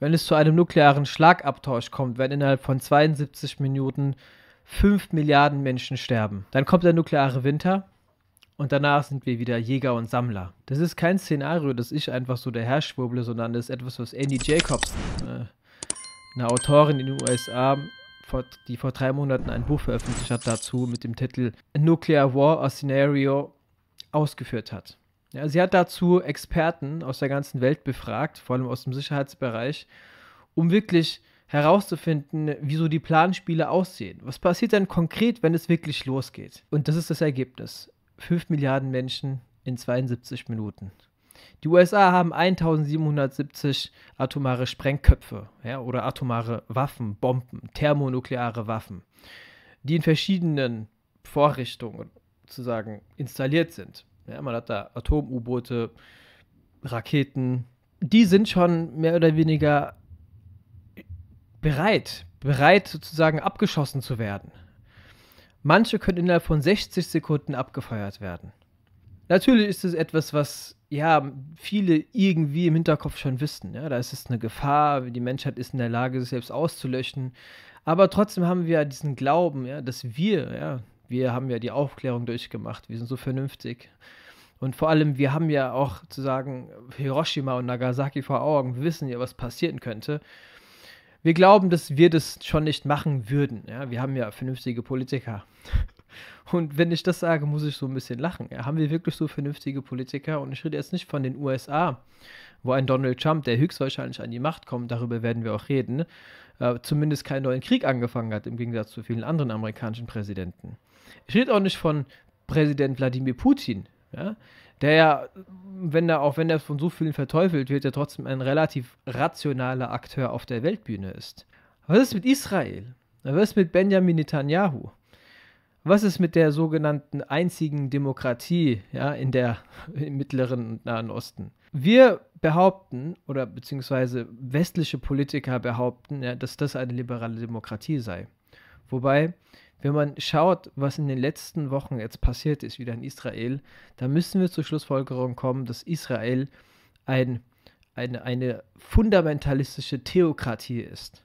Wenn es zu einem nuklearen Schlagabtausch kommt, werden innerhalb von 72 Minuten 5 Milliarden Menschen sterben. Dann kommt der nukleare Winter und danach sind wir wieder Jäger und Sammler. Das ist kein Szenario, das ich einfach so daher schwurble, sondern das ist etwas, was Andy Jacobs, äh, eine Autorin in den USA, die vor drei Monaten ein Buch veröffentlicht hat dazu mit dem Titel Nuclear War, a Scenario, ausgeführt hat. Ja, sie hat dazu Experten aus der ganzen Welt befragt, vor allem aus dem Sicherheitsbereich, um wirklich herauszufinden, wieso die Planspiele aussehen. Was passiert denn konkret, wenn es wirklich losgeht? Und das ist das Ergebnis. 5 Milliarden Menschen in 72 Minuten. Die USA haben 1770 atomare Sprengköpfe ja, oder atomare Waffen, Bomben, thermonukleare Waffen, die in verschiedenen Vorrichtungen sozusagen installiert sind. Ja, man hat da Atom-U-Boote, Raketen. Die sind schon mehr oder weniger bereit, bereit sozusagen abgeschossen zu werden. Manche können innerhalb von 60 Sekunden abgefeuert werden. Natürlich ist es etwas, was ja viele irgendwie im Hinterkopf schon wissen. Ja? Da ist es eine Gefahr, die Menschheit ist in der Lage, sich selbst auszulöschen. Aber trotzdem haben wir diesen Glauben, ja, dass wir, ja, wir haben ja die Aufklärung durchgemacht, wir sind so vernünftig. Und vor allem, wir haben ja auch zu sagen, Hiroshima und Nagasaki vor Augen, wir wissen ja, was passieren könnte. Wir glauben, dass wir das schon nicht machen würden. Ja? Wir haben ja vernünftige Politiker. Und wenn ich das sage, muss ich so ein bisschen lachen. Ja, haben wir wirklich so vernünftige Politiker? Und ich rede jetzt nicht von den USA, wo ein Donald Trump, der höchstwahrscheinlich an die Macht kommt, darüber werden wir auch reden, äh, zumindest keinen neuen Krieg angefangen hat, im Gegensatz zu vielen anderen amerikanischen Präsidenten. Ich rede auch nicht von Präsident Wladimir Putin, ja, der ja, wenn er, auch wenn er von so vielen verteufelt wird, ja trotzdem ein relativ rationaler Akteur auf der Weltbühne ist. Was ist mit Israel? Was ist mit Benjamin Netanyahu? Was ist mit der sogenannten einzigen Demokratie ja, in der, im mittleren und Nahen Osten? Wir behaupten, oder beziehungsweise westliche Politiker behaupten, ja, dass das eine liberale Demokratie sei. Wobei wenn man schaut, was in den letzten Wochen jetzt passiert ist, wieder in Israel, dann müssen wir zur Schlussfolgerung kommen, dass Israel ein, eine, eine fundamentalistische Theokratie ist.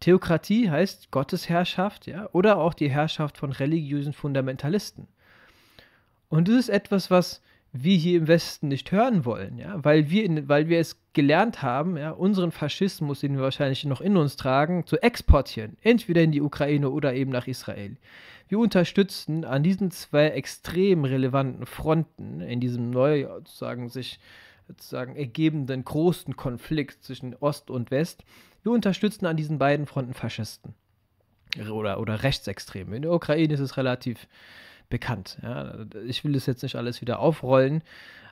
Theokratie heißt Gottesherrschaft ja, oder auch die Herrschaft von religiösen Fundamentalisten. Und das ist etwas, was wir hier im Westen nicht hören wollen, ja, weil wir, in, weil wir es gelernt haben, ja, unseren Faschismus, den wir wahrscheinlich noch in uns tragen, zu exportieren, entweder in die Ukraine oder eben nach Israel. Wir unterstützen an diesen zwei extrem relevanten Fronten in diesem neu sozusagen sich sozusagen ergebenden großen Konflikt zwischen Ost und West. Wir unterstützen an diesen beiden Fronten Faschisten oder, oder Rechtsextreme. In der Ukraine ist es relativ bekannt. Ja, ich will das jetzt nicht alles wieder aufrollen,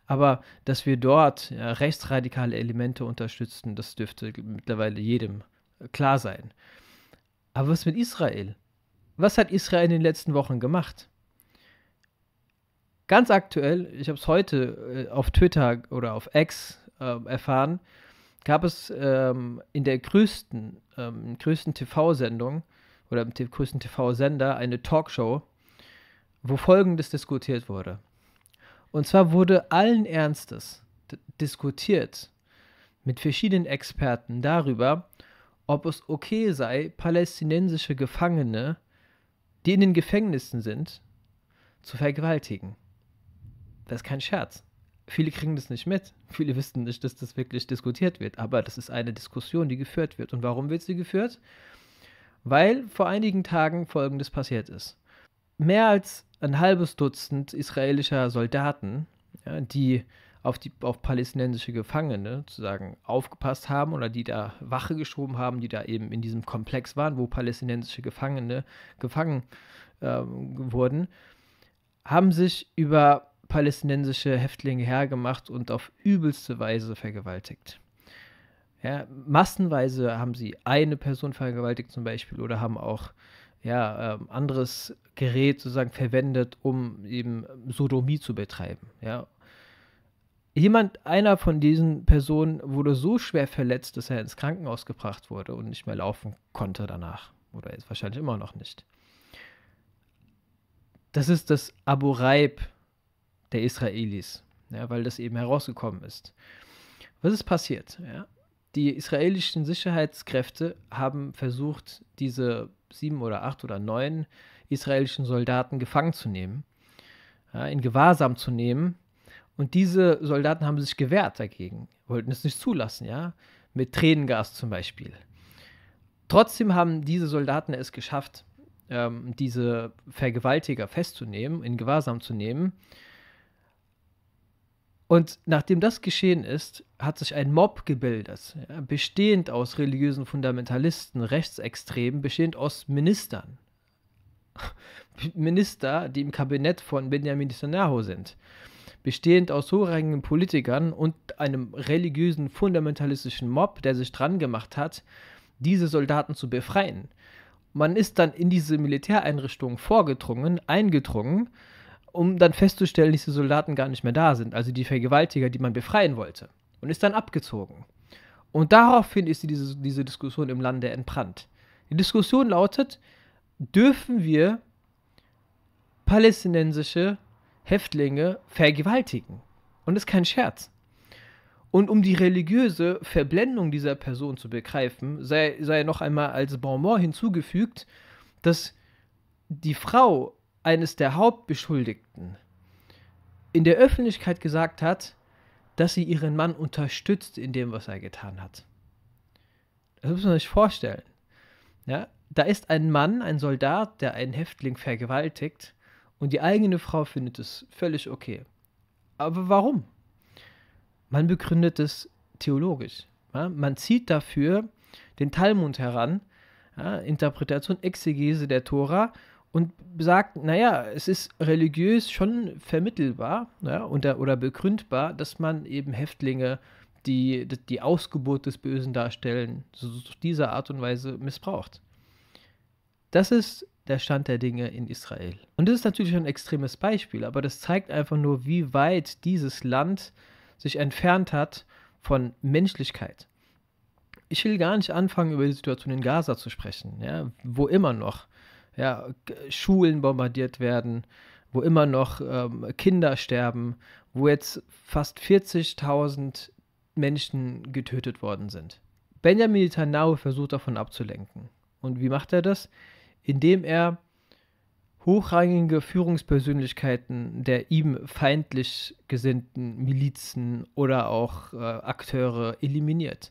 aber dass wir dort ja, rechtsradikale Elemente unterstützen, das dürfte mittlerweile jedem äh, klar sein. Aber was mit Israel? Was hat Israel in den letzten Wochen gemacht? Ganz aktuell, ich habe es heute äh, auf Twitter oder auf X äh, erfahren, gab es ähm, in der größten, ähm, größten TV-Sendung oder im größten TV-Sender eine Talkshow wo Folgendes diskutiert wurde. Und zwar wurde allen Ernstes diskutiert mit verschiedenen Experten darüber, ob es okay sei, palästinensische Gefangene, die in den Gefängnissen sind, zu vergewaltigen. Das ist kein Scherz. Viele kriegen das nicht mit. Viele wissen nicht, dass das wirklich diskutiert wird. Aber das ist eine Diskussion, die geführt wird. Und warum wird sie geführt? Weil vor einigen Tagen Folgendes passiert ist. Mehr als ein halbes Dutzend israelischer Soldaten, ja, die auf, die, auf palästinensische Gefangene sozusagen aufgepasst haben oder die da Wache geschoben haben, die da eben in diesem Komplex waren, wo palästinensische Gefangene gefangen ähm, wurden, haben sich über palästinensische Häftlinge hergemacht und auf übelste Weise vergewaltigt. Ja, massenweise haben sie eine Person vergewaltigt zum Beispiel oder haben auch ja, äh, anderes Gerät sozusagen verwendet, um eben Sodomie zu betreiben. Ja. Jemand, einer von diesen Personen wurde so schwer verletzt, dass er ins Krankenhaus gebracht wurde und nicht mehr laufen konnte danach. Oder jetzt wahrscheinlich immer noch nicht. Das ist das Abu Reib der Israelis, ja, weil das eben herausgekommen ist. Was ist passiert? Ja? Die israelischen Sicherheitskräfte haben versucht, diese sieben oder acht oder neun israelischen Soldaten gefangen zu nehmen, ja, in Gewahrsam zu nehmen. Und diese Soldaten haben sich gewehrt dagegen, wollten es nicht zulassen, ja, mit Tränengas zum Beispiel. Trotzdem haben diese Soldaten es geschafft, ähm, diese Vergewaltiger festzunehmen, in Gewahrsam zu nehmen. Und nachdem das geschehen ist, hat sich ein Mob gebildet, bestehend aus religiösen Fundamentalisten, Rechtsextremen, bestehend aus Ministern. Minister, die im Kabinett von Benjamin Netanyahu sind, bestehend aus hochrangigen Politikern und einem religiösen fundamentalistischen Mob, der sich dran gemacht hat, diese Soldaten zu befreien. Man ist dann in diese Militäreinrichtungen vorgedrungen, eingedrungen um dann festzustellen, dass die Soldaten gar nicht mehr da sind, also die Vergewaltiger, die man befreien wollte. Und ist dann abgezogen. Und daraufhin ist diese, diese Diskussion im Lande entbrannt. Die Diskussion lautet, dürfen wir palästinensische Häftlinge vergewaltigen? Und das ist kein Scherz. Und um die religiöse Verblendung dieser Person zu begreifen, sei, sei noch einmal als Bonbon hinzugefügt, dass die Frau eines der Hauptbeschuldigten in der Öffentlichkeit gesagt hat, dass sie ihren Mann unterstützt in dem, was er getan hat. Das muss man sich vorstellen. Ja, da ist ein Mann, ein Soldat, der einen Häftling vergewaltigt und die eigene Frau findet es völlig okay. Aber warum? Man begründet es theologisch. Ja, man zieht dafür den Talmud heran, ja, Interpretation, Exegese der Tora und sagt, naja, es ist religiös schon vermittelbar ja, oder, oder begründbar, dass man eben Häftlinge, die die Ausgeburt des Bösen darstellen, so, so dieser Art und Weise missbraucht. Das ist der Stand der Dinge in Israel. Und das ist natürlich ein extremes Beispiel, aber das zeigt einfach nur, wie weit dieses Land sich entfernt hat von Menschlichkeit. Ich will gar nicht anfangen, über die Situation in Gaza zu sprechen, ja, wo immer noch ja, Schulen bombardiert werden, wo immer noch ähm, Kinder sterben, wo jetzt fast 40.000 Menschen getötet worden sind. Benjamin Netanyahu versucht davon abzulenken. Und wie macht er das? Indem er hochrangige Führungspersönlichkeiten der ihm feindlich gesinnten Milizen oder auch äh, Akteure eliminiert.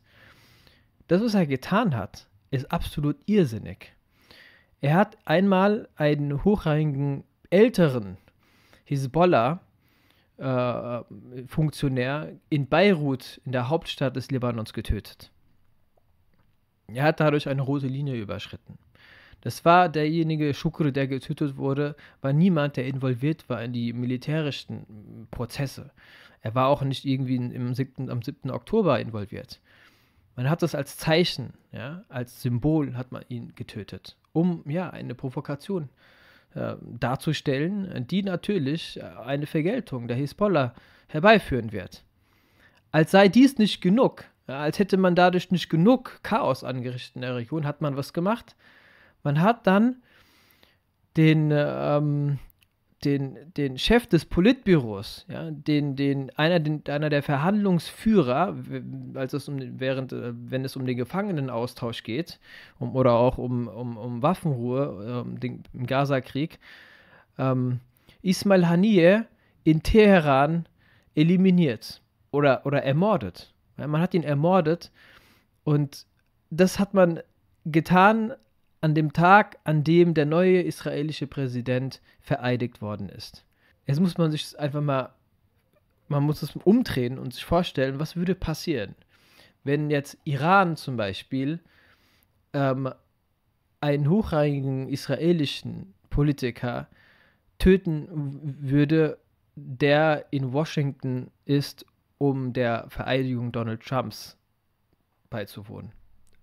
Das, was er getan hat, ist absolut irrsinnig. Er hat einmal einen hochrangigen älteren Hisbollah, äh, Funktionär in Beirut, in der Hauptstadt des Libanons, getötet. Er hat dadurch eine rote Linie überschritten. Das war derjenige Shukr, der getötet wurde, war niemand, der involviert war in die militärischen Prozesse. Er war auch nicht irgendwie im 7., am 7. Oktober involviert. Man hat das als Zeichen, ja, als Symbol hat man ihn getötet, um ja eine Provokation äh, darzustellen, die natürlich äh, eine Vergeltung der Hisbollah herbeiführen wird. Als sei dies nicht genug, ja, als hätte man dadurch nicht genug Chaos angerichtet in der Region, hat man was gemacht. Man hat dann den ähm, den, den Chef des Politbüros, ja, den, den, einer, den, einer der Verhandlungsführer, als es um, während, äh, wenn es um den Gefangenenaustausch geht um, oder auch um, um, um Waffenruhe um ähm, den, im Gaza-Krieg, ähm, Ismail Haniyeh in Teheran eliminiert oder, oder ermordet. Ja, man hat ihn ermordet und das hat man getan an dem Tag, an dem der neue israelische Präsident vereidigt worden ist. Jetzt muss man sich einfach mal, man muss es umdrehen und sich vorstellen, was würde passieren, wenn jetzt Iran zum Beispiel ähm, einen hochrangigen israelischen Politiker töten würde, der in Washington ist, um der Vereidigung Donald Trumps beizuwohnen.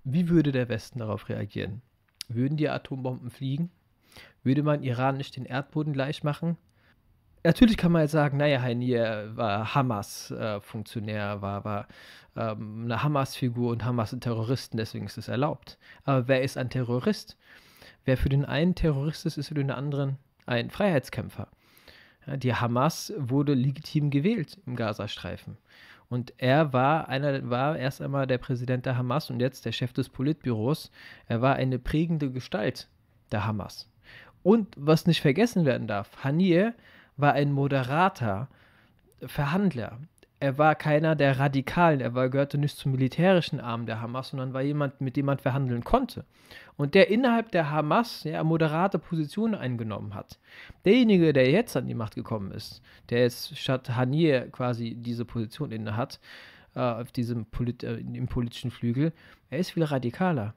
Wie würde der Westen darauf reagieren? Würden die Atombomben fliegen? Würde man Iran nicht den Erdboden gleich machen? Natürlich kann man jetzt sagen, naja, Heinier äh, war Hamas-Funktionär, äh, war, war ähm, eine Hamas-Figur und Hamas sind Terroristen, deswegen ist es erlaubt. Aber wer ist ein Terrorist? Wer für den einen Terrorist ist, ist für den anderen ein Freiheitskämpfer. Die Hamas wurde legitim gewählt im Gazastreifen. Und er war einer, war erst einmal der Präsident der Hamas und jetzt der Chef des Politbüros. Er war eine prägende Gestalt der Hamas. Und was nicht vergessen werden darf, Haniyeh war ein moderater Verhandler. Er war keiner der Radikalen, er war, gehörte nicht zum militärischen Arm der Hamas, sondern war jemand, mit dem man verhandeln konnte und der innerhalb der Hamas ja, moderate Positionen eingenommen hat. Derjenige, der jetzt an die Macht gekommen ist, der jetzt statt Hanir quasi diese Position inne hat, äh, auf diesem Polit äh, im politischen Flügel, er ist viel radikaler.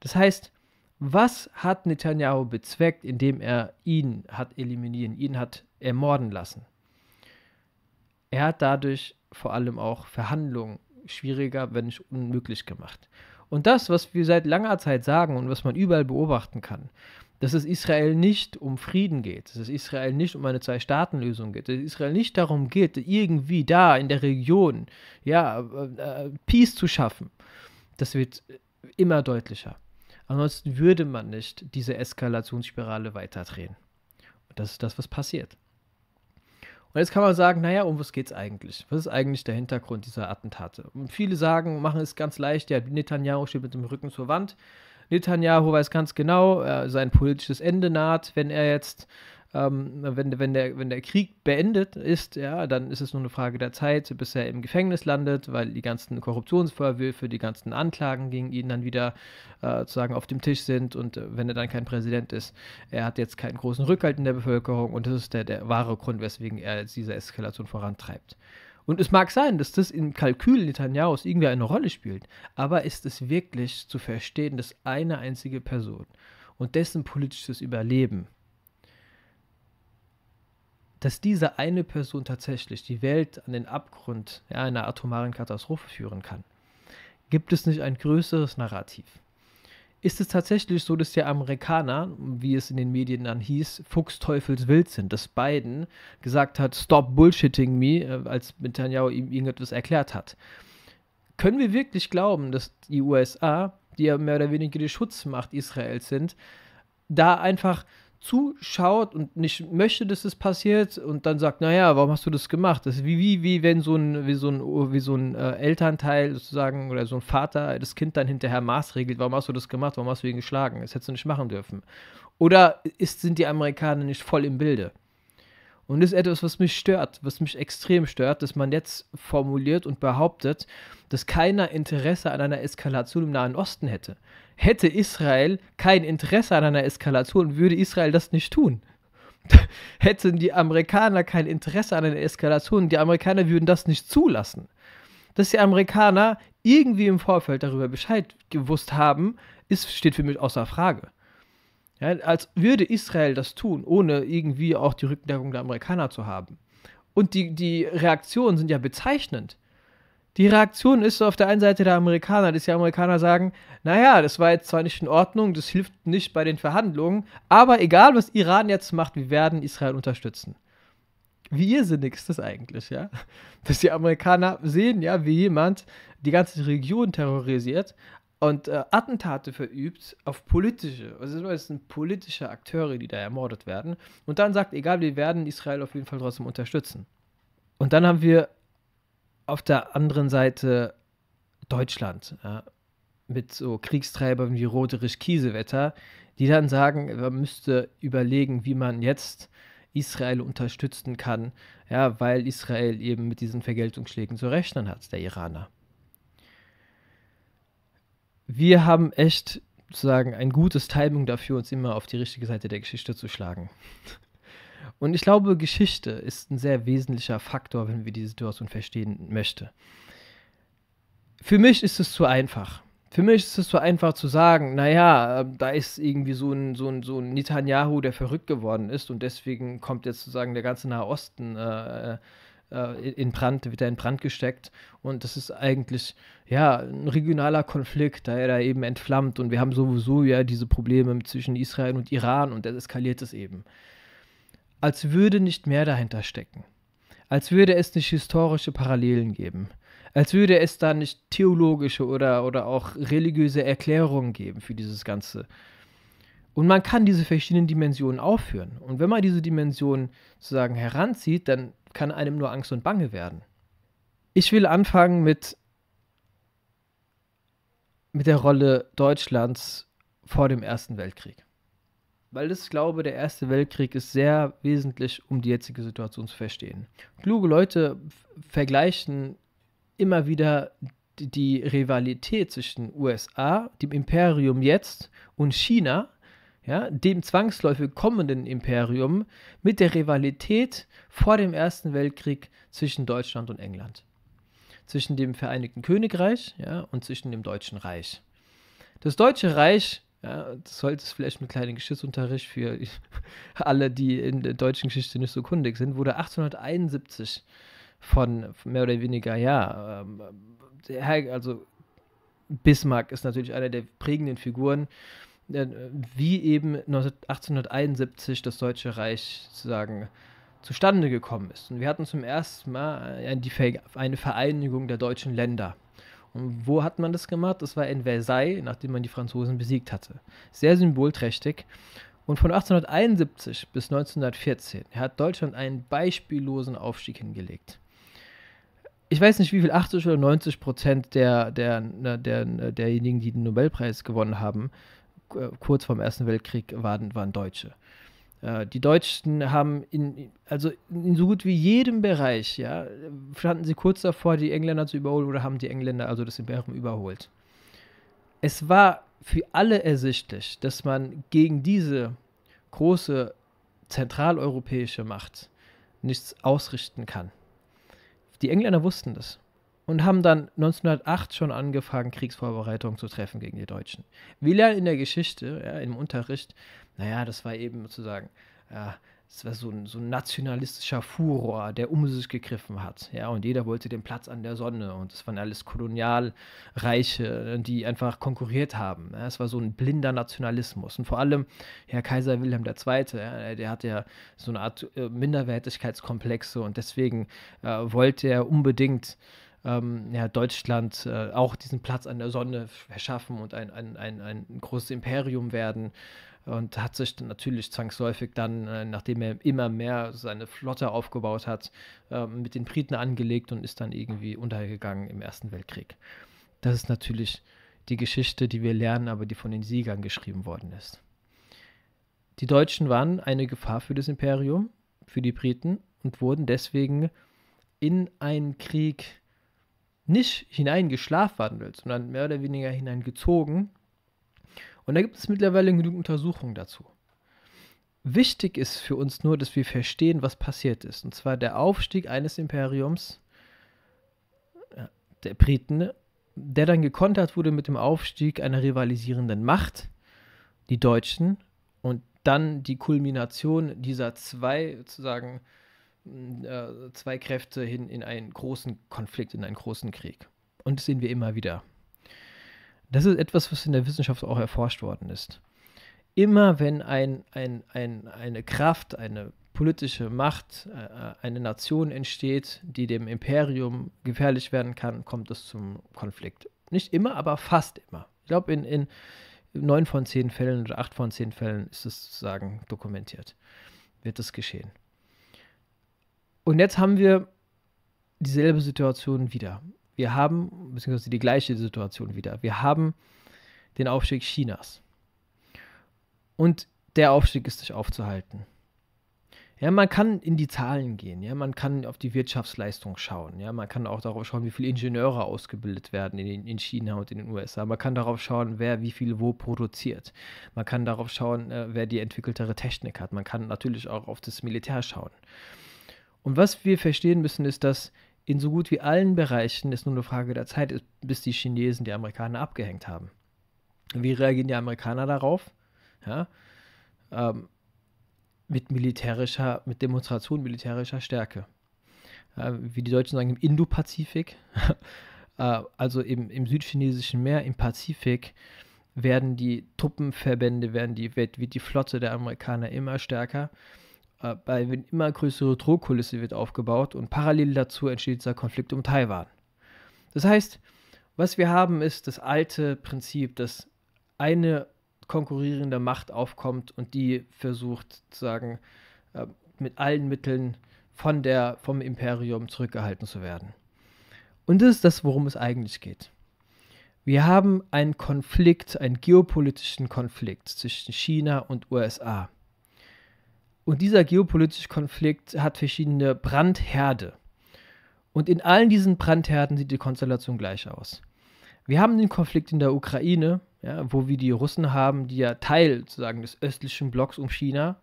Das heißt, was hat Netanyahu bezweckt, indem er ihn hat eliminieren, ihn hat ermorden lassen? Er hat dadurch vor allem auch Verhandlungen schwieriger, wenn nicht unmöglich gemacht. Und das, was wir seit langer Zeit sagen und was man überall beobachten kann, dass es Israel nicht um Frieden geht, dass es Israel nicht um eine Zwei-Staaten-Lösung geht, dass es Israel nicht darum geht, irgendwie da in der Region ja, äh, äh, Peace zu schaffen, das wird immer deutlicher. Ansonsten würde man nicht diese Eskalationsspirale weiterdrehen. Und das ist das, was passiert. Und jetzt kann man sagen, naja, um was geht's eigentlich? Was ist eigentlich der Hintergrund dieser Attentate? Und viele sagen, machen es ganz leicht, ja, Netanyahu steht mit dem Rücken zur Wand. Netanyahu weiß ganz genau, äh, sein politisches Ende naht, wenn er jetzt ähm, wenn, wenn, der, wenn der Krieg beendet ist, ja, dann ist es nur eine Frage der Zeit, bis er im Gefängnis landet, weil die ganzen Korruptionsvorwürfe, die ganzen Anklagen gegen ihn dann wieder äh, sozusagen auf dem Tisch sind und äh, wenn er dann kein Präsident ist, er hat jetzt keinen großen Rückhalt in der Bevölkerung und das ist der, der wahre Grund, weswegen er diese Eskalation vorantreibt. Und es mag sein, dass das im Kalkül Netanyahus irgendwie eine Rolle spielt, aber ist es wirklich zu verstehen, dass eine einzige Person und dessen politisches Überleben dass diese eine Person tatsächlich die Welt an den Abgrund ja, einer atomaren Katastrophe führen kann? Gibt es nicht ein größeres Narrativ? Ist es tatsächlich so, dass die Amerikaner, wie es in den Medien dann hieß, fuchsteufelswild sind, dass Biden gesagt hat, stop bullshitting me, äh, als Netanyahu ihm irgendetwas erklärt hat? Können wir wirklich glauben, dass die USA, die ja mehr oder weniger die Schutzmacht Israels sind, da einfach zuschaut und nicht möchte, dass es passiert und dann sagt, naja, warum hast du das gemacht? Das ist wie, wie, wie wenn so ein, wie so ein, wie so ein äh, Elternteil sozusagen oder so ein Vater das Kind dann hinterher maßregelt, warum hast du das gemacht, warum hast du ihn geschlagen? Das hättest du nicht machen dürfen. Oder ist, sind die Amerikaner nicht voll im Bilde? Und das ist etwas, was mich stört, was mich extrem stört, dass man jetzt formuliert und behauptet, dass keiner Interesse an einer Eskalation im Nahen Osten hätte hätte Israel kein Interesse an einer Eskalation, würde Israel das nicht tun. Hätten die Amerikaner kein Interesse an einer Eskalation, die Amerikaner würden das nicht zulassen. Dass die Amerikaner irgendwie im Vorfeld darüber Bescheid gewusst haben, ist, steht für mich außer Frage. Ja, als würde Israel das tun, ohne irgendwie auch die Rückendeckung der Amerikaner zu haben. Und die, die Reaktionen sind ja bezeichnend die Reaktion ist auf der einen Seite der Amerikaner, dass die Amerikaner sagen, naja, das war jetzt zwar nicht in Ordnung, das hilft nicht bei den Verhandlungen, aber egal, was Iran jetzt macht, wir werden Israel unterstützen. Wie irrsinnig ist das eigentlich, ja? Dass die Amerikaner sehen, ja, wie jemand die ganze Region terrorisiert und äh, Attentate verübt auf politische, also das sind politische Akteure, die da ermordet werden und dann sagt, egal, wir werden Israel auf jeden Fall trotzdem unterstützen. Und dann haben wir auf der anderen Seite Deutschland ja, mit so Kriegstreibern wie Roderich-Kiesewetter, die dann sagen, man müsste überlegen, wie man jetzt Israel unterstützen kann, ja, weil Israel eben mit diesen Vergeltungsschlägen zu rechnen hat, der Iraner. Wir haben echt sozusagen ein gutes Timing dafür, uns immer auf die richtige Seite der Geschichte zu schlagen. Und ich glaube, Geschichte ist ein sehr wesentlicher Faktor, wenn wir die Situation verstehen möchten. Für mich ist es zu einfach. Für mich ist es zu einfach zu sagen, naja, ähm, da ist irgendwie so ein, so ein, so ein Netanyahu, der verrückt geworden ist und deswegen kommt jetzt sozusagen der ganze Nahe Osten äh, äh in Brand, wird er in Brand gesteckt. Und das ist eigentlich ja ein regionaler Konflikt, da er da eben entflammt. Und wir haben sowieso ja diese Probleme zwischen Israel und Iran und das eskaliert es eben als würde nicht mehr dahinter stecken, als würde es nicht historische Parallelen geben, als würde es da nicht theologische oder, oder auch religiöse Erklärungen geben für dieses Ganze. Und man kann diese verschiedenen Dimensionen aufführen. Und wenn man diese Dimensionen sozusagen heranzieht, dann kann einem nur Angst und Bange werden. Ich will anfangen mit, mit der Rolle Deutschlands vor dem Ersten Weltkrieg weil ich glaube, der Erste Weltkrieg ist sehr wesentlich, um die jetzige Situation zu verstehen. Kluge Leute vergleichen immer wieder die Rivalität zwischen USA, dem Imperium jetzt und China, ja, dem zwangsläufig kommenden Imperium, mit der Rivalität vor dem Ersten Weltkrieg zwischen Deutschland und England. Zwischen dem Vereinigten Königreich ja, und zwischen dem Deutschen Reich. Das Deutsche Reich ja, du solltest vielleicht ein kleiner Geschichtsunterricht für alle, die in der deutschen Geschichte nicht so kundig sind, wurde 1871 von mehr oder weniger, ja, ähm, also Bismarck ist natürlich einer der prägenden Figuren, äh, wie eben 1871 das Deutsche Reich sozusagen zustande gekommen ist. Und wir hatten zum ersten Mal eine Vereinigung der deutschen Länder wo hat man das gemacht? Das war in Versailles, nachdem man die Franzosen besiegt hatte. Sehr symbolträchtig. Und von 1871 bis 1914 hat Deutschland einen beispiellosen Aufstieg hingelegt. Ich weiß nicht, wie viel 80 oder 90 Prozent der, der, der, derjenigen, die den Nobelpreis gewonnen haben, äh, kurz vorm Ersten Weltkrieg, waren, waren Deutsche. Äh, die Deutschen haben in, also in so gut wie jedem Bereich, ja, standen sie kurz davor, die Engländer zu überholen oder haben die Engländer also das Imperium überholt. Es war für alle ersichtlich, dass man gegen diese große zentraleuropäische Macht nichts ausrichten kann. Die Engländer wussten das und haben dann 1908 schon angefangen, Kriegsvorbereitungen zu treffen gegen die Deutschen. Wir lernen in der Geschichte, ja, im Unterricht, naja, das war eben sozusagen, ja, das war so ein, so ein nationalistischer Furor, der um sich gegriffen hat. Ja, und jeder wollte den Platz an der Sonne. Und es waren alles Kolonialreiche, die einfach konkurriert haben. Es war so ein blinder Nationalismus. Und vor allem Herr Kaiser Wilhelm II., ja, der hat ja so eine Art äh, Minderwertigkeitskomplexe und deswegen äh, wollte er unbedingt ähm, ja, Deutschland äh, auch diesen Platz an der Sonne verschaffen und ein, ein, ein, ein großes Imperium werden. Und hat sich dann natürlich zwangsläufig dann, äh, nachdem er immer mehr seine Flotte aufgebaut hat, ähm, mit den Briten angelegt und ist dann irgendwie untergegangen im Ersten Weltkrieg. Das ist natürlich die Geschichte, die wir lernen, aber die von den Siegern geschrieben worden ist. Die Deutschen waren eine Gefahr für das Imperium, für die Briten und wurden deswegen in einen Krieg nicht hineingeschlafwandelt, sondern mehr oder weniger hineingezogen. Und da gibt es mittlerweile genügend Untersuchungen dazu. Wichtig ist für uns nur, dass wir verstehen, was passiert ist. Und zwar der Aufstieg eines Imperiums der Briten, der dann gekontert wurde mit dem Aufstieg einer rivalisierenden Macht, die Deutschen, und dann die Kulmination dieser zwei sozusagen äh, zwei Kräfte hin in einen großen Konflikt, in einen großen Krieg. Und das sehen wir immer wieder. Das ist etwas, was in der Wissenschaft auch erforscht worden ist. Immer wenn ein, ein, ein, eine Kraft, eine politische Macht, äh, äh, eine Nation entsteht, die dem Imperium gefährlich werden kann, kommt es zum Konflikt. Nicht immer, aber fast immer. Ich glaube, in, in neun von zehn Fällen oder acht von zehn Fällen ist es sozusagen dokumentiert, wird es geschehen. Und jetzt haben wir dieselbe Situation wieder. Wir haben, beziehungsweise die gleiche Situation wieder. Wir haben den Aufstieg Chinas. Und der Aufstieg ist nicht aufzuhalten. Ja, man kann in die Zahlen gehen, ja, man kann auf die Wirtschaftsleistung schauen, ja, man kann auch darauf schauen, wie viele Ingenieure ausgebildet werden in, in China und in den USA. Man kann darauf schauen, wer wie viel wo produziert. Man kann darauf schauen, äh, wer die entwickeltere Technik hat. Man kann natürlich auch auf das Militär schauen. Und was wir verstehen müssen, ist, dass in so gut wie allen Bereichen es nur eine Frage der Zeit ist, bis die Chinesen die Amerikaner abgehängt haben. Wie reagieren die Amerikaner darauf? Ja, ähm, mit militärischer, mit Demonstration militärischer Stärke. Äh, wie die Deutschen sagen, im Indopazifik, äh, also im, im südchinesischen Meer, im Pazifik, werden die Truppenverbände, werden die, wird, wird die Flotte der Amerikaner immer stärker äh, bei immer größere Drohkulisse wird aufgebaut und parallel dazu entsteht dieser Konflikt um Taiwan. Das heißt, was wir haben, ist das alte Prinzip, dass eine konkurrierende Macht aufkommt und die versucht, sagen, äh, mit allen Mitteln von der, vom Imperium zurückgehalten zu werden. Und das ist das, worum es eigentlich geht. Wir haben einen Konflikt, einen geopolitischen Konflikt zwischen China und USA. Und dieser geopolitische Konflikt hat verschiedene Brandherde. Und in allen diesen Brandherden sieht die Konstellation gleich aus. Wir haben den Konflikt in der Ukraine, ja, wo wir die Russen haben, die ja Teil sozusagen des östlichen Blocks um China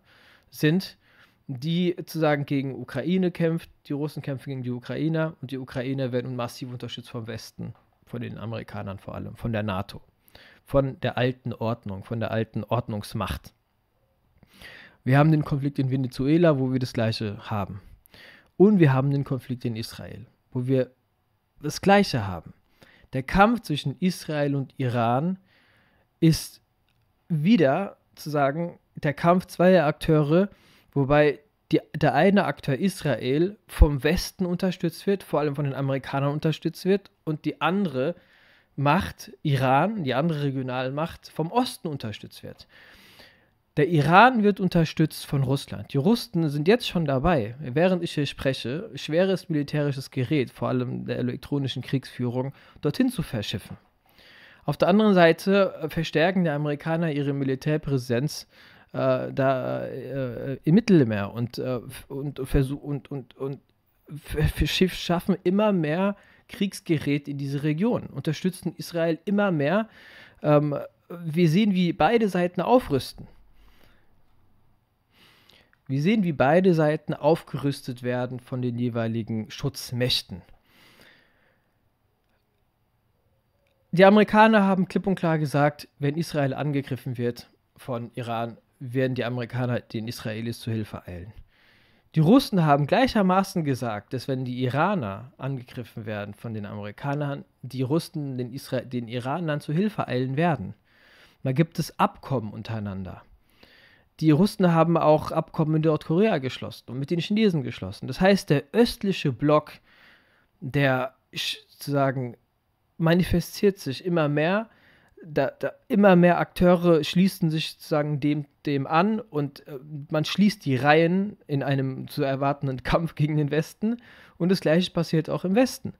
sind, die sozusagen gegen Ukraine kämpft, die Russen kämpfen gegen die Ukrainer und die Ukrainer werden massiv unterstützt vom Westen, von den Amerikanern vor allem, von der NATO, von der alten Ordnung, von der alten Ordnungsmacht. Wir haben den Konflikt in Venezuela, wo wir das Gleiche haben. Und wir haben den Konflikt in Israel, wo wir das Gleiche haben. Der Kampf zwischen Israel und Iran ist wieder zu sagen, der Kampf zweier Akteure, wobei die, der eine Akteur Israel vom Westen unterstützt wird, vor allem von den Amerikanern unterstützt wird, und die andere Macht, Iran, die andere Regionalmacht, vom Osten unterstützt wird. Der Iran wird unterstützt von Russland. Die Russen sind jetzt schon dabei, während ich hier spreche, schweres militärisches Gerät, vor allem der elektronischen Kriegsführung, dorthin zu verschiffen. Auf der anderen Seite äh, verstärken die Amerikaner ihre Militärpräsenz äh, da äh, im Mittelmeer und, äh, und, und, und, und Schiff schaffen immer mehr Kriegsgerät in diese Region, unterstützen Israel immer mehr. Ähm, wir sehen, wie beide Seiten aufrüsten. Wir sehen, wie beide Seiten aufgerüstet werden von den jeweiligen Schutzmächten. Die Amerikaner haben klipp und klar gesagt, wenn Israel angegriffen wird von Iran, werden die Amerikaner den Israelis zu Hilfe eilen. Die Russen haben gleichermaßen gesagt, dass wenn die Iraner angegriffen werden von den Amerikanern, die Russen den, Isra den Iranern zu Hilfe eilen werden. Da gibt es Abkommen untereinander. Die Russen haben auch Abkommen mit Nordkorea geschlossen und mit den Chinesen geschlossen. Das heißt, der östliche Block, der sozusagen manifestiert sich immer mehr. Da, da immer mehr Akteure schließen sich sozusagen dem, dem an und äh, man schließt die Reihen in einem zu erwartenden Kampf gegen den Westen und das gleiche passiert auch im Westen.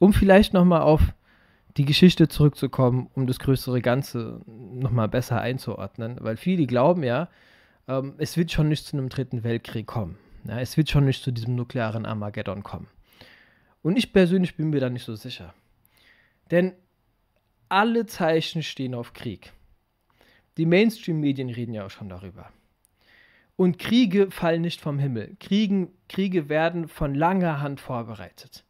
Um vielleicht nochmal auf die Geschichte zurückzukommen, um das größere Ganze nochmal besser einzuordnen. Weil viele glauben ja, ähm, es wird schon nicht zu einem dritten Weltkrieg kommen. Ja, es wird schon nicht zu diesem nuklearen Armageddon kommen. Und ich persönlich bin mir da nicht so sicher. Denn alle Zeichen stehen auf Krieg. Die Mainstream-Medien reden ja auch schon darüber. Und Kriege fallen nicht vom Himmel. Kriegen, Kriege werden von langer Hand vorbereitet.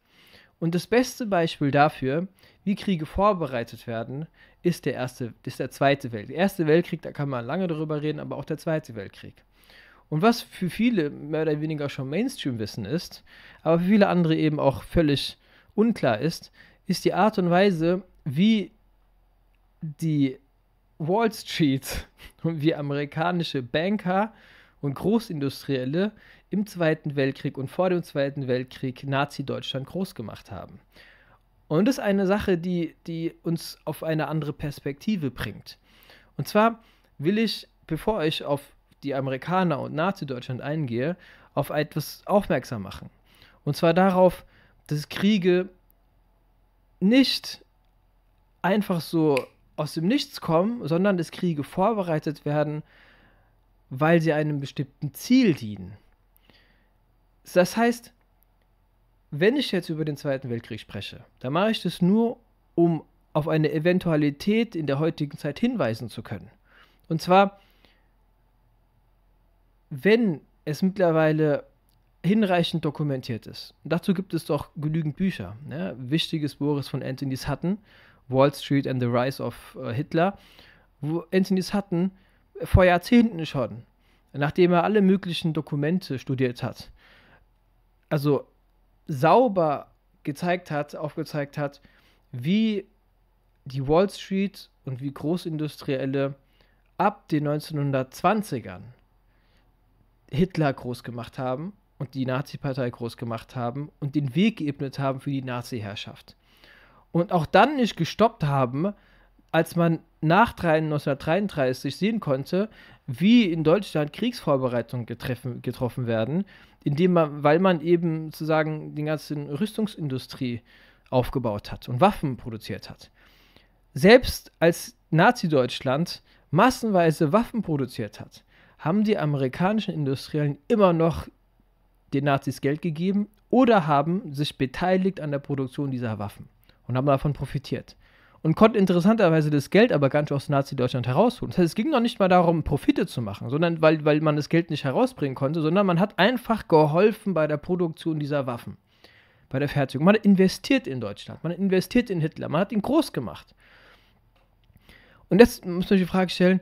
Und das beste Beispiel dafür, wie Kriege vorbereitet werden, ist der, erste, ist der Zweite Weltkrieg. Der Erste Weltkrieg, da kann man lange darüber reden, aber auch der Zweite Weltkrieg. Und was für viele mehr oder weniger schon Mainstream-Wissen ist, aber für viele andere eben auch völlig unklar ist, ist die Art und Weise, wie die Wall Street und wie amerikanische Banker und Großindustrielle im Zweiten Weltkrieg und vor dem Zweiten Weltkrieg Nazi-Deutschland groß gemacht haben. Und das ist eine Sache, die, die uns auf eine andere Perspektive bringt. Und zwar will ich, bevor ich auf die Amerikaner und Nazi-Deutschland eingehe, auf etwas aufmerksam machen. Und zwar darauf, dass Kriege nicht einfach so aus dem Nichts kommen, sondern dass Kriege vorbereitet werden, weil sie einem bestimmten Ziel dienen. Das heißt, wenn ich jetzt über den Zweiten Weltkrieg spreche, dann mache ich das nur, um auf eine Eventualität in der heutigen Zeit hinweisen zu können. Und zwar, wenn es mittlerweile hinreichend dokumentiert ist. Und dazu gibt es doch genügend Bücher. Ne? Wichtiges Boris von Anthony Sutton, Wall Street and the Rise of äh, Hitler, wo Anthony Sutton vor Jahrzehnten schon, nachdem er alle möglichen Dokumente studiert hat, also sauber gezeigt hat, aufgezeigt hat, wie die Wall Street und wie Großindustrielle ab den 1920ern Hitler groß gemacht haben und die Nazi-Partei groß gemacht haben und den Weg geebnet haben für die Nazi-Herrschaft. Und auch dann nicht gestoppt haben, als man nach 1933 sehen konnte, wie in Deutschland Kriegsvorbereitungen getroffen werden indem man, weil man eben sozusagen die ganze Rüstungsindustrie aufgebaut hat und Waffen produziert hat. Selbst als Nazi-Deutschland massenweise Waffen produziert hat, haben die amerikanischen Industriellen immer noch den Nazis Geld gegeben oder haben sich beteiligt an der Produktion dieser Waffen und haben davon profitiert und konnte interessanterweise das Geld aber ganz nicht aus Nazi-Deutschland herausholen. Das heißt, es ging noch nicht mal darum, Profite zu machen, sondern weil, weil man das Geld nicht herausbringen konnte, sondern man hat einfach geholfen bei der Produktion dieser Waffen, bei der Fertigung. Man hat investiert in Deutschland, man hat investiert in Hitler, man hat ihn groß gemacht. Und jetzt muss man sich die Frage stellen,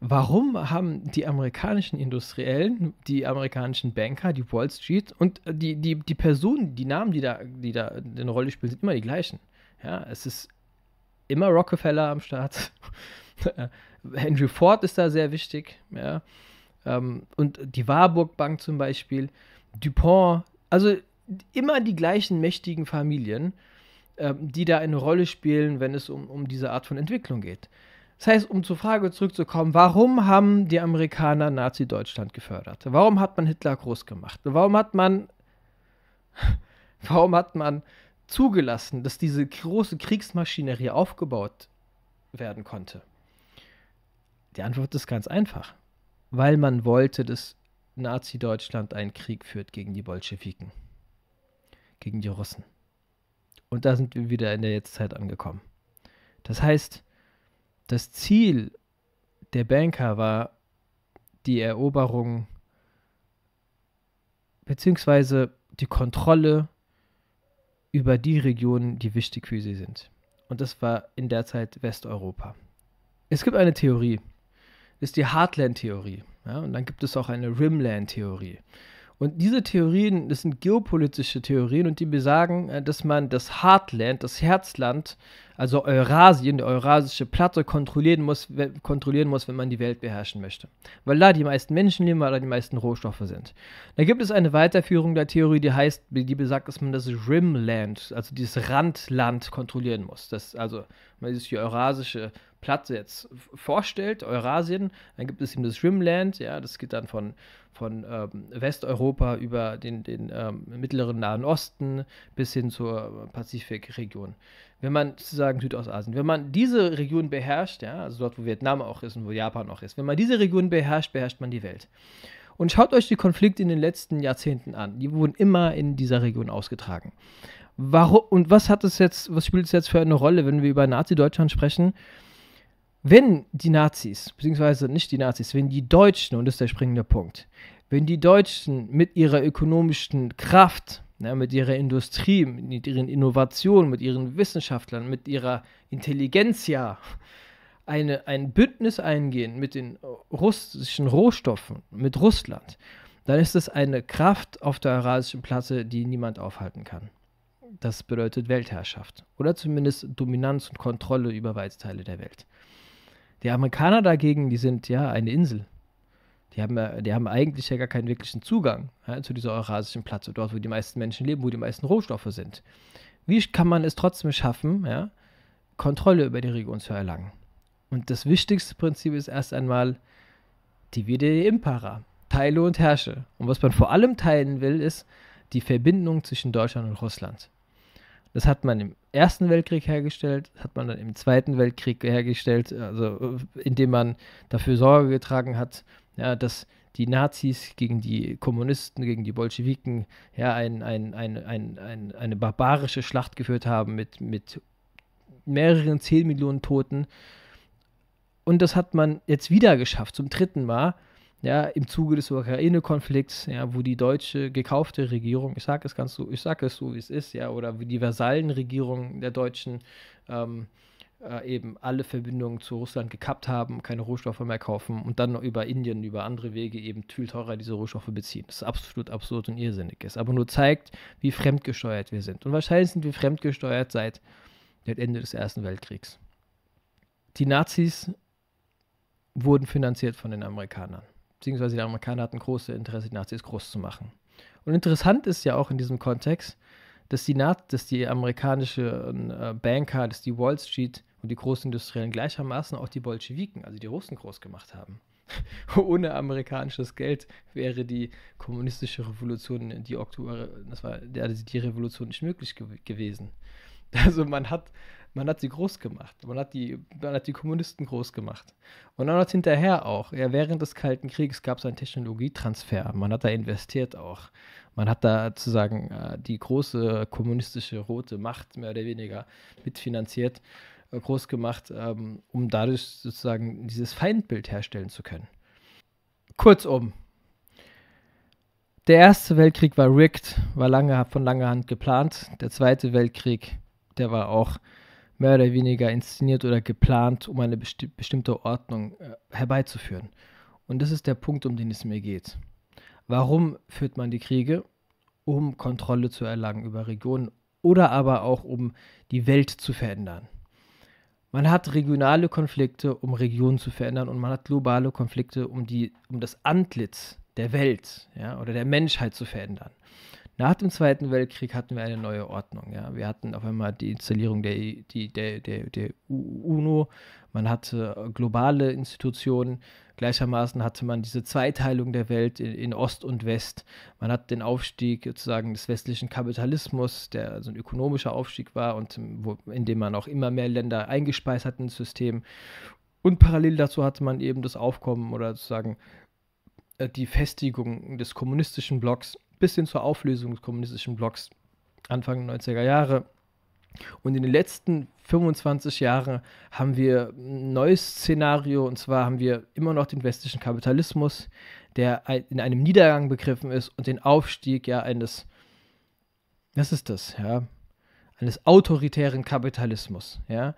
warum haben die amerikanischen Industriellen, die amerikanischen Banker, die Wall Street und die, die, die Personen, die Namen, die da, die da eine Rolle spielen, sind immer die gleichen. Ja, es ist immer Rockefeller am Start. Henry Ford ist da sehr wichtig. Ja. Ähm, und die Warburg Bank zum Beispiel, Dupont, also immer die gleichen mächtigen Familien, ähm, die da eine Rolle spielen, wenn es um, um diese Art von Entwicklung geht. Das heißt, um zur Frage zurückzukommen, warum haben die Amerikaner Nazi-Deutschland gefördert? Warum hat man Hitler groß gemacht? Warum hat man, warum hat man zugelassen, dass diese große Kriegsmaschinerie aufgebaut werden konnte? Die Antwort ist ganz einfach. Weil man wollte, dass Nazi-Deutschland einen Krieg führt gegen die Bolschewiken, gegen die Russen. Und da sind wir wieder in der Jetztzeit angekommen. Das heißt, das Ziel der Banker war die Eroberung bzw. die Kontrolle über die Regionen, die wichtig für sie sind. Und das war in der Zeit Westeuropa. Es gibt eine Theorie, ist die Heartland-Theorie. Ja, und dann gibt es auch eine Rimland-Theorie. Und diese Theorien, das sind geopolitische Theorien und die besagen, äh, dass man das Heartland, das Herzland also Eurasien, die eurasische Platte, kontrollieren muss, kontrollieren muss, wenn man die Welt beherrschen möchte. Weil da die meisten Menschen leben, weil da die meisten Rohstoffe sind. Da gibt es eine Weiterführung der Theorie, die heißt, die besagt, dass man das Rimland, also dieses Randland, kontrollieren muss. Das, also, wenn man sich die eurasische Platte jetzt vorstellt, Eurasien, dann gibt es eben das Rimland, ja, das geht dann von, von ähm, Westeuropa über den, den ähm, mittleren Nahen Osten bis hin zur Pazifikregion wenn man sozusagen Südostasien, wenn man diese Region beherrscht, ja, also dort, wo Vietnam auch ist und wo Japan auch ist, wenn man diese Region beherrscht, beherrscht man die Welt. Und schaut euch die Konflikte in den letzten Jahrzehnten an. Die wurden immer in dieser Region ausgetragen. Warum und was hat es jetzt, was spielt es jetzt für eine Rolle, wenn wir über Nazi-Deutschland sprechen? Wenn die Nazis, beziehungsweise nicht die Nazis, wenn die Deutschen, und das ist der springende Punkt, wenn die Deutschen mit ihrer ökonomischen Kraft ne, mit ihrer Industrie, mit ihren Innovationen, mit ihren Wissenschaftlern, mit ihrer Intelligenz ja eine, ein Bündnis eingehen mit den russischen Rohstoffen, mit Russland, dann ist es eine Kraft auf der Eurasischen Platte, die niemand aufhalten kann. Das bedeutet Weltherrschaft oder zumindest Dominanz und Kontrolle über weite Teile der Welt. Die Amerikaner dagegen, die sind ja eine Insel die haben, äh, die haben eigentlich ja gar keinen wirklichen Zugang ja, zu dieser eurasischen Platte, dort, wo die meisten Menschen leben, wo die meisten Rohstoffe sind. Wie kann man es trotzdem schaffen, ja, Kontrolle über die Region zu erlangen? Und das wichtigste Prinzip ist erst einmal die WDE Impera, teile und herrsche. Und was man vor allem teilen will, ist die Verbindung zwischen Deutschland und Russland. Das hat man im Ersten Weltkrieg hergestellt, hat man dann im Zweiten Weltkrieg hergestellt, also äh, indem man dafür Sorge getragen hat, ja, dass die Nazis gegen die Kommunisten, gegen die Bolschewiken ja, ein, ein, ein, ein, ein eine barbarische Schlacht geführt haben mit, mit mehreren zehn Millionen Toten. Und das hat man jetzt wieder geschafft, zum dritten Mal, ja, im Zuge des Ukraine-Konflikts, ja, wo die deutsche gekaufte Regierung, ich sage es ganz so, ich sage es so, wie es ist, ja, oder wie die Vasallenregierung der Deutschen ähm, äh, eben alle Verbindungen zu Russland gekappt haben, keine Rohstoffe mehr kaufen und dann über Indien, über andere Wege eben viel teurer diese Rohstoffe beziehen. Das ist absolut absurd und irrsinnig ist, aber nur zeigt, wie fremdgesteuert wir sind. Und wahrscheinlich sind wir fremdgesteuert seit, seit Ende des Ersten Weltkriegs. Die Nazis wurden finanziert von den Amerikanern. Beziehungsweise die Amerikaner hatten große Interesse, die Nazis groß zu machen. Und interessant ist ja auch in diesem Kontext, dass die, Na dass die amerikanische äh, Banker, dass die Wall Street und die Großindustriellen gleichermaßen auch die Bolschewiken, also die Russen, groß gemacht haben. Ohne amerikanisches Geld wäre die kommunistische Revolution, die Oktober, das war also die Revolution nicht möglich ge gewesen. Also man hat, man hat sie groß gemacht, man hat die, man hat die Kommunisten groß gemacht. Und dann hat hinterher auch, ja, während des Kalten Krieges gab es einen Technologietransfer, man hat da investiert auch. Man hat da sozusagen äh, die große kommunistische rote Macht mehr oder weniger mitfinanziert. Äh, groß gemacht, ähm, um dadurch sozusagen dieses Feindbild herstellen zu können. Kurzum, der Erste Weltkrieg war rigged, war lange, von langer Hand geplant. Der Zweite Weltkrieg, der war auch mehr oder weniger inszeniert oder geplant, um eine besti bestimmte Ordnung äh, herbeizuführen. Und das ist der Punkt, um den es mir geht. Warum führt man die Kriege? Um Kontrolle zu erlangen über Regionen oder aber auch um die Welt zu verändern. Man hat regionale Konflikte, um Regionen zu verändern, und man hat globale Konflikte, um, die, um das Antlitz der Welt ja, oder der Menschheit zu verändern. Nach dem Zweiten Weltkrieg hatten wir eine neue Ordnung. Ja. Wir hatten auf einmal die Installierung der, e, die, der, der, der UNO man hatte äh, globale Institutionen, gleichermaßen hatte man diese Zweiteilung der Welt in, in Ost und West. Man hat den Aufstieg sozusagen des westlichen Kapitalismus, der so also ein ökonomischer Aufstieg war und ähm, wo, dem man auch immer mehr Länder eingespeist hat ins System. Und parallel dazu hatte man eben das Aufkommen oder sozusagen äh, die Festigung des kommunistischen Blocks bis hin zur Auflösung des kommunistischen Blocks Anfang 90er Jahre und in den letzten 25 Jahren haben wir ein neues Szenario und zwar haben wir immer noch den westlichen Kapitalismus, der in einem Niedergang begriffen ist und den Aufstieg ja eines, was ist das, ja, eines autoritären Kapitalismus, ja,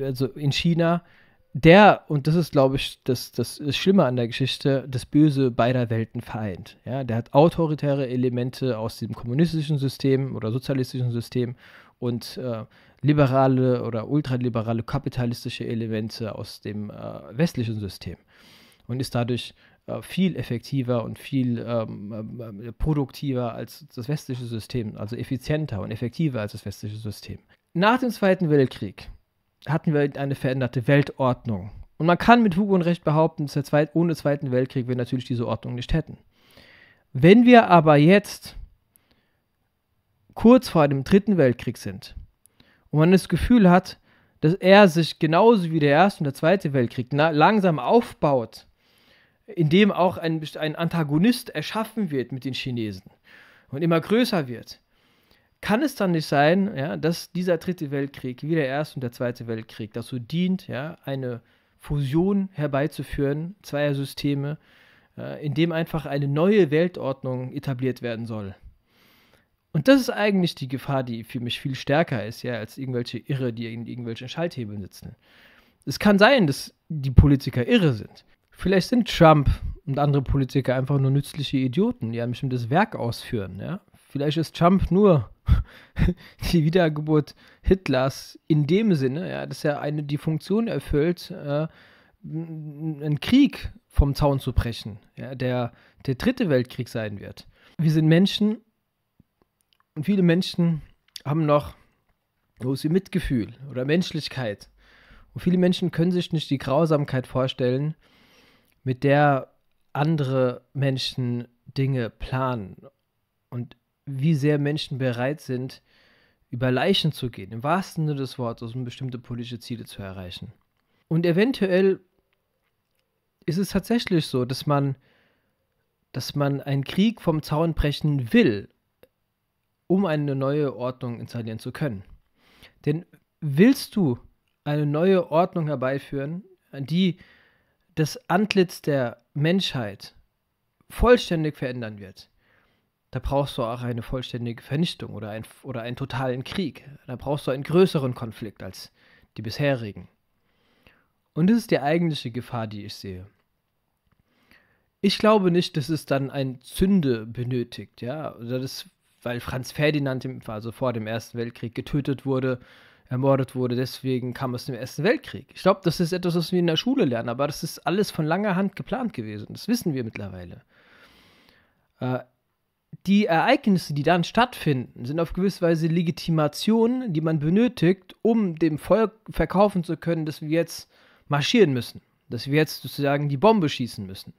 also in China, der, und das ist, glaube ich, das, das Schlimme an der Geschichte, das Böse beider Welten vereint. Ja? Der hat autoritäre Elemente aus dem kommunistischen System oder sozialistischen System und äh, liberale oder ultraliberale kapitalistische Elemente aus dem äh, westlichen System und ist dadurch äh, viel effektiver und viel ähm, äh, produktiver als das westliche System, also effizienter und effektiver als das westliche System. Nach dem Zweiten Weltkrieg hatten wir eine veränderte Weltordnung. Und man kann mit Hugo und Recht behaupten, dass der Zweit ohne Zweiten Weltkrieg wir natürlich diese Ordnung nicht hätten. Wenn wir aber jetzt kurz vor dem Dritten Weltkrieg sind und man das Gefühl hat, dass er sich genauso wie der Erste und der Zweite Weltkrieg langsam aufbaut, indem auch ein, ein Antagonist erschaffen wird mit den Chinesen und immer größer wird, kann es dann nicht sein, ja, dass dieser Dritte Weltkrieg wie der Erste und der Zweite Weltkrieg dazu dient, ja, eine Fusion herbeizuführen, zweier Systeme, äh, in dem einfach eine neue Weltordnung etabliert werden soll. Und das ist eigentlich die Gefahr, die für mich viel stärker ist, ja, als irgendwelche Irre, die in irgendwelchen Schalthebeln sitzen. Es kann sein, dass die Politiker irre sind. Vielleicht sind Trump und andere Politiker einfach nur nützliche Idioten, die ein bestimmtes Werk ausführen, ja. Vielleicht ist Trump nur die Wiedergeburt Hitlers in dem Sinne, ja, dass er eine die Funktion erfüllt, äh, einen Krieg vom Zaun zu brechen, ja, der der dritte Weltkrieg sein wird. Wir sind Menschen, und viele Menschen haben noch bloß Mitgefühl oder Menschlichkeit. Und viele Menschen können sich nicht die Grausamkeit vorstellen, mit der andere Menschen Dinge planen und wie sehr Menschen bereit sind, über Leichen zu gehen, im wahrsten Sinne des Wortes, um bestimmte politische Ziele zu erreichen. Und eventuell ist es tatsächlich so, dass man, dass man einen Krieg vom Zaun brechen will, um eine neue Ordnung installieren zu können. Denn willst du eine neue Ordnung herbeiführen, die das Antlitz der Menschheit vollständig verändern wird, da brauchst du auch eine vollständige Vernichtung oder, ein, oder einen totalen Krieg. Da brauchst du einen größeren Konflikt als die bisherigen. Und das ist die eigentliche Gefahr, die ich sehe. Ich glaube nicht, dass es dann ein Zünde benötigt, ja, oder also dass weil Franz Ferdinand, also vor dem Ersten Weltkrieg, getötet wurde, ermordet wurde. Deswegen kam es zum Ersten Weltkrieg. Ich glaube, das ist etwas, was wir in der Schule lernen, aber das ist alles von langer Hand geplant gewesen. Das wissen wir mittlerweile. Äh, die Ereignisse, die dann stattfinden, sind auf gewisse Weise Legitimationen, die man benötigt, um dem Volk verkaufen zu können, dass wir jetzt marschieren müssen, dass wir jetzt sozusagen die Bombe schießen müssen.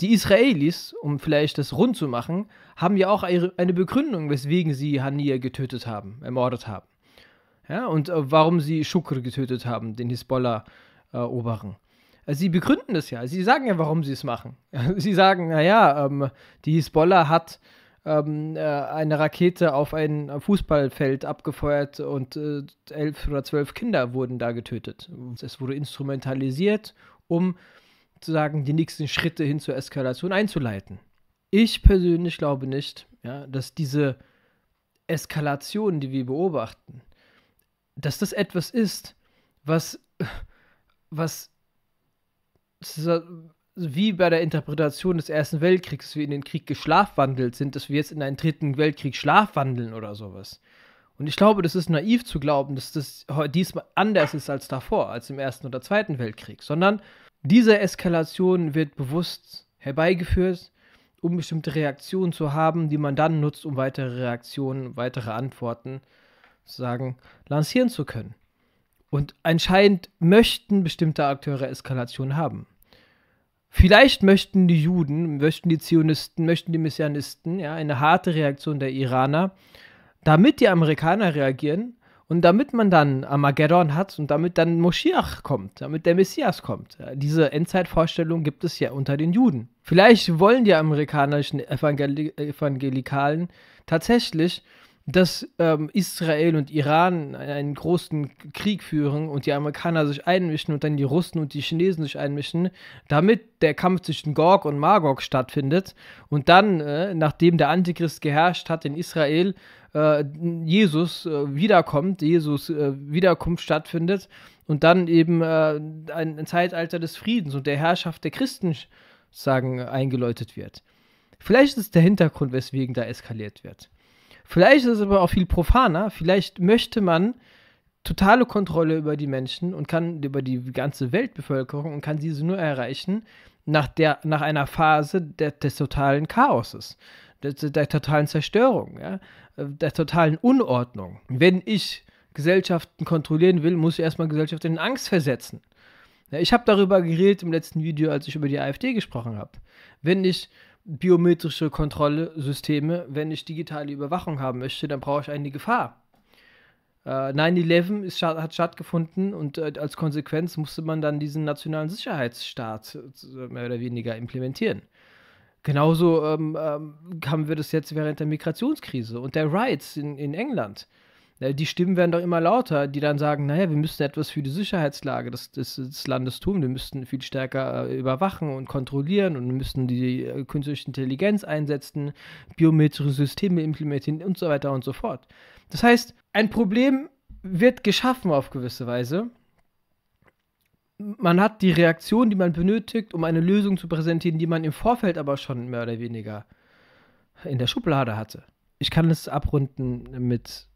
Die Israelis, um vielleicht das rund zu machen, haben ja auch eine Begründung, weswegen sie Hania getötet haben, ermordet haben. Ja, und äh, warum sie Shukr getötet haben, den Hisbollah-Oberen. Äh, äh, sie begründen das ja. Sie sagen ja, warum sie es machen. sie sagen, naja, ähm, die Hisbollah hat ähm, äh, eine Rakete auf ein Fußballfeld abgefeuert und äh, elf oder zwölf Kinder wurden da getötet. Es wurde instrumentalisiert, um sozusagen die nächsten Schritte hin zur Eskalation einzuleiten. Ich persönlich glaube nicht, ja, dass diese Eskalation, die wir beobachten, dass das etwas ist, was, was wie bei der Interpretation des Ersten Weltkriegs, dass wir in den Krieg geschlafwandelt sind, dass wir jetzt in einen dritten Weltkrieg schlafwandeln oder sowas. Und ich glaube, das ist naiv zu glauben, dass das diesmal anders ist als davor, als im Ersten oder Zweiten Weltkrieg, sondern diese Eskalation wird bewusst herbeigeführt, um bestimmte Reaktionen zu haben, die man dann nutzt, um weitere Reaktionen, weitere Antworten sozusagen lancieren zu können. Und anscheinend möchten bestimmte Akteure Eskalation haben. Vielleicht möchten die Juden, möchten die Zionisten, möchten die Messianisten ja, eine harte Reaktion der Iraner, damit die Amerikaner reagieren und damit man dann Armageddon hat und damit dann Moschiach kommt, damit der Messias kommt. Äh, diese Endzeitvorstellung gibt es ja unter den Juden. Vielleicht wollen die amerikanischen Evangelikalen tatsächlich dass ähm, Israel und Iran einen großen Krieg führen und die Amerikaner sich einmischen und dann die Russen und die Chinesen sich einmischen, damit der Kampf zwischen Gorg und Magog stattfindet und dann, äh, nachdem der Antichrist geherrscht hat in Israel, äh, Jesus äh, wiederkommt, Jesus äh, Wiederkunft stattfindet und dann eben äh, ein, ein Zeitalter des Friedens und der Herrschaft der Christen sagen eingeläutet wird. Vielleicht ist der Hintergrund, weswegen da eskaliert wird. Vielleicht ist es aber auch viel profaner. Vielleicht möchte man totale Kontrolle über die Menschen und kann über die ganze Weltbevölkerung und kann diese nur erreichen nach, der, nach einer Phase der, des totalen Chaoses, der, der totalen Zerstörung, ja, der totalen Unordnung. Wenn ich Gesellschaften kontrollieren will, muss ich erstmal Gesellschaften in Angst versetzen. Ja, ich habe darüber geredet im letzten Video, als ich über die AfD gesprochen habe. Wenn ich biometrische Kontrollsysteme. Wenn ich digitale Überwachung haben möchte, dann brauche ich eine Gefahr. Äh, 9-11 hat stattgefunden und äh, als Konsequenz musste man dann diesen nationalen Sicherheitsstaat äh, mehr oder weniger implementieren. Genauso ähm, ähm, haben wir das jetzt während der Migrationskrise und der Riots in, in England die Stimmen werden doch immer lauter, die dann sagen, naja, wir müssen etwas für die Sicherheitslage des, des, des Landes tun, wir müssten viel stärker äh, überwachen und kontrollieren und müssten die äh, künstliche Intelligenz einsetzen, biometrische Systeme implementieren und so weiter und so fort. Das heißt, ein Problem wird geschaffen auf gewisse Weise. Man hat die Reaktion, die man benötigt, um eine Lösung zu präsentieren, die man im Vorfeld aber schon mehr oder weniger in der Schublade hatte. Ich kann es abrunden mit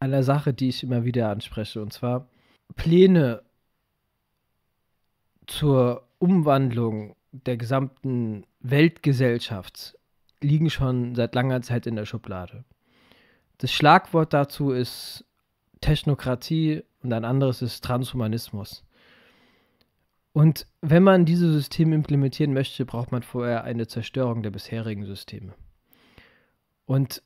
einer Sache, die ich immer wieder anspreche, und zwar Pläne zur Umwandlung der gesamten Weltgesellschaft liegen schon seit langer Zeit in der Schublade. Das Schlagwort dazu ist Technokratie und ein anderes ist Transhumanismus. Und wenn man diese Systeme implementieren möchte, braucht man vorher eine Zerstörung der bisherigen Systeme. Und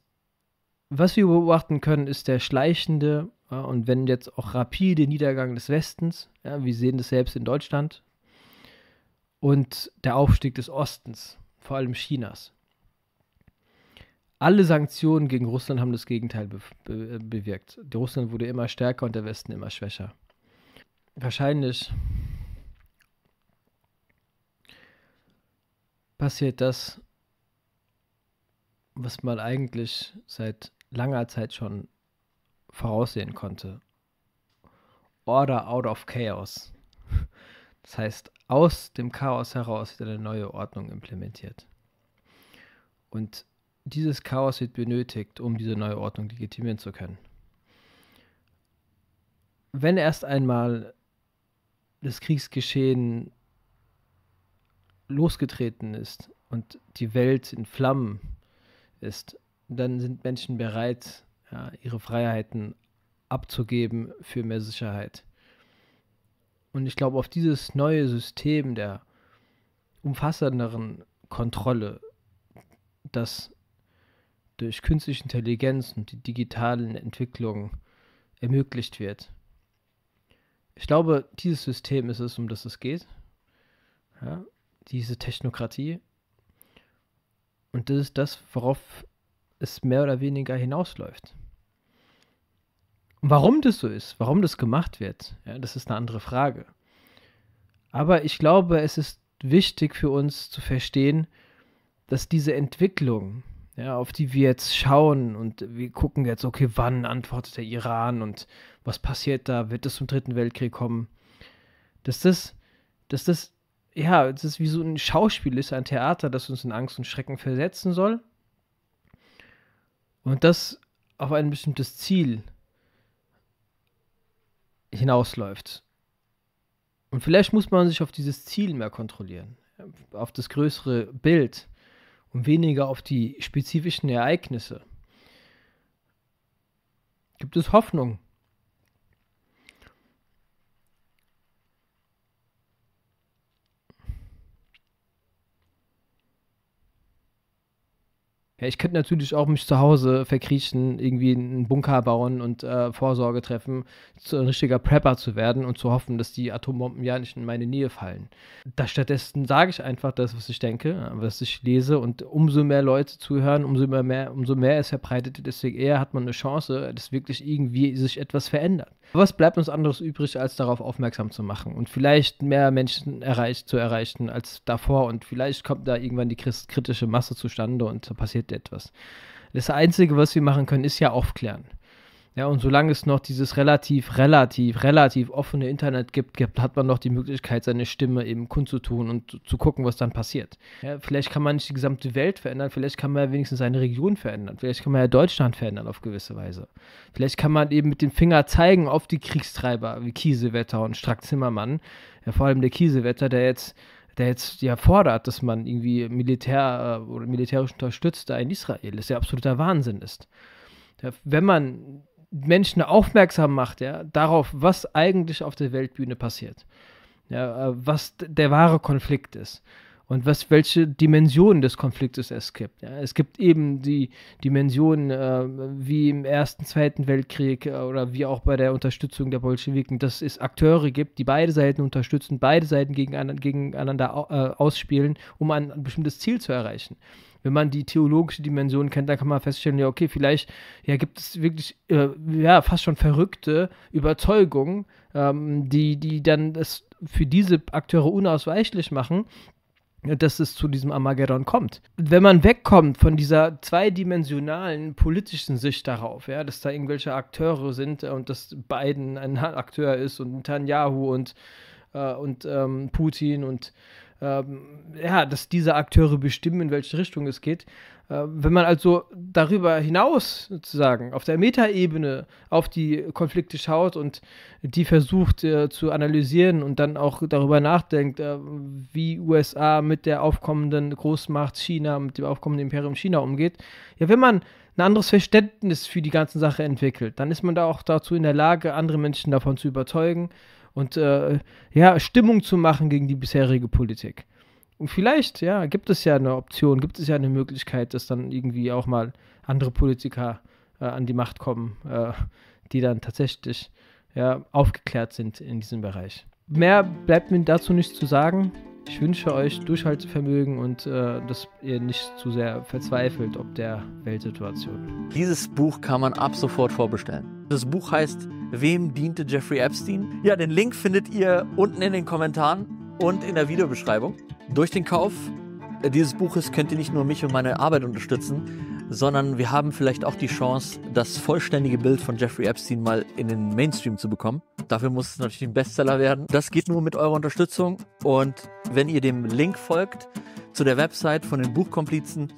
was wir beobachten können, ist der schleichende ja, und wenn jetzt auch rapide Niedergang des Westens. Ja, wir sehen das selbst in Deutschland. Und der Aufstieg des Ostens, vor allem Chinas. Alle Sanktionen gegen Russland haben das Gegenteil be be bewirkt. Die Russland wurde immer stärker und der Westen immer schwächer. Wahrscheinlich passiert das, was man eigentlich seit langer Zeit schon voraussehen konnte. Order out of Chaos. Das heißt, aus dem Chaos heraus wird eine neue Ordnung implementiert. Und dieses Chaos wird benötigt, um diese neue Ordnung legitimieren zu können. Wenn erst einmal das Kriegsgeschehen losgetreten ist und die Welt in Flammen ist, dann sind Menschen bereit, ja, ihre Freiheiten abzugeben für mehr Sicherheit. Und ich glaube, auf dieses neue System der umfassenderen Kontrolle, das durch künstliche Intelligenz und die digitalen Entwicklungen ermöglicht wird. Ich glaube, dieses System ist es, um das es geht. Ja, diese Technokratie. Und das ist das, worauf es mehr oder weniger hinausläuft. Warum das so ist, warum das gemacht wird, ja, das ist eine andere Frage. Aber ich glaube, es ist wichtig für uns zu verstehen, dass diese Entwicklung, ja, auf die wir jetzt schauen und wir gucken jetzt, okay, wann antwortet der Iran und was passiert da, wird es zum Dritten Weltkrieg kommen, dass das, dass das, ja, das ist wie so ein Schauspiel ist, ein Theater, das uns in Angst und Schrecken versetzen soll und das auf ein bestimmtes Ziel hinausläuft. Und vielleicht muss man sich auf dieses Ziel mehr kontrollieren, auf das größere Bild und weniger auf die spezifischen Ereignisse. Gibt es Hoffnung Ja, ich könnte natürlich auch mich zu Hause verkriechen, irgendwie einen Bunker bauen und äh, Vorsorge treffen, zu, ein richtiger Prepper zu werden und zu hoffen, dass die Atombomben ja nicht in meine Nähe fallen. Da stattdessen sage ich einfach das, was ich denke, äh, was ich lese und umso mehr Leute zuhören, umso mehr, umso mehr es verbreitet, deswegen eher hat man eine Chance, dass wirklich irgendwie sich etwas verändert. Was bleibt uns anderes übrig, als darauf aufmerksam zu machen und vielleicht mehr Menschen erreicht, zu erreichen als davor und vielleicht kommt da irgendwann die kritische Masse zustande und da passiert etwas. Das Einzige, was wir machen können, ist ja aufklären. Ja, und solange es noch dieses relativ, relativ, relativ offene Internet gibt, hat man noch die Möglichkeit, seine Stimme eben kundzutun und zu gucken, was dann passiert. Ja, vielleicht kann man nicht die gesamte Welt verändern, vielleicht kann man ja wenigstens seine Region verändern, vielleicht kann man ja Deutschland verändern auf gewisse Weise. Vielleicht kann man eben mit dem Finger zeigen auf die Kriegstreiber wie Kiesewetter und Strack Zimmermann. Ja, vor allem der Kiesewetter, der jetzt der jetzt ja fordert, dass man irgendwie Militär äh, oder militärisch unterstützt da in Israel, das ja absoluter Wahnsinn ist. Ja, wenn man Menschen aufmerksam macht, ja, darauf, was eigentlich auf der Weltbühne passiert. Ja, äh, was der wahre Konflikt ist und was, welche Dimensionen des Konfliktes es gibt. Ja, es gibt eben die Dimensionen äh, wie im Ersten, Zweiten Weltkrieg äh, oder wie auch bei der Unterstützung der Bolschewiken, dass es Akteure gibt, die beide Seiten unterstützen, beide Seiten gegeneinander, gegeneinander äh, ausspielen, um ein bestimmtes Ziel zu erreichen wenn man die theologische Dimension kennt, dann kann man feststellen, ja, okay, vielleicht ja, gibt es wirklich äh, ja, fast schon verrückte Überzeugungen, ähm, die, die dann das für diese Akteure unausweichlich machen dass es zu diesem Armageddon kommt. Wenn man wegkommt von dieser zweidimensionalen politischen Sicht darauf, ja, dass da irgendwelche Akteure sind äh, und dass Biden ein Akteur ist und Netanyahu und, äh, und ähm, Putin und ähm, ja, dass diese Akteure bestimmen, in welche Richtung es geht. Äh, wenn man also darüber hinaus sozusagen auf der Metaebene auf die Konflikte schaut und die versucht äh, zu analysieren und dann auch darüber nachdenkt, äh, wie USA mit der aufkommenden Großmacht China, mit dem aufkommenden Imperium China umgeht, ja, wenn man ein anderes Verständnis für die ganze Sache entwickelt, dann ist man da auch dazu in der Lage, andere Menschen davon zu überzeugen und äh, ja, Stimmung zu machen gegen die bisherige Politik. Und vielleicht, ja, gibt es ja eine Option, gibt es ja eine Möglichkeit, dass dann irgendwie auch mal andere Politiker äh, an die Macht kommen, äh, die dann tatsächlich ja, aufgeklärt sind in diesem Bereich. Mehr bleibt mir dazu nicht zu sagen. Ich wünsche euch Durchhaltevermögen und äh, dass ihr nicht zu sehr verzweifelt ob der Weltsituation. Dieses Buch kann man ab sofort vorbestellen. Das Buch heißt Wem diente Jeffrey Epstein? Ja, den Link findet ihr unten in den Kommentaren und in der Videobeschreibung. Durch den Kauf dieses Buches könnt ihr nicht nur mich und meine Arbeit unterstützen, sondern wir haben vielleicht auch die Chance, das vollständige Bild von Jeffrey Epstein mal in den Mainstream zu bekommen. Dafür muss es natürlich ein Bestseller werden. Das geht nur mit eurer Unterstützung und wenn ihr dem Link folgt zu der Website von den Buchkomplizen,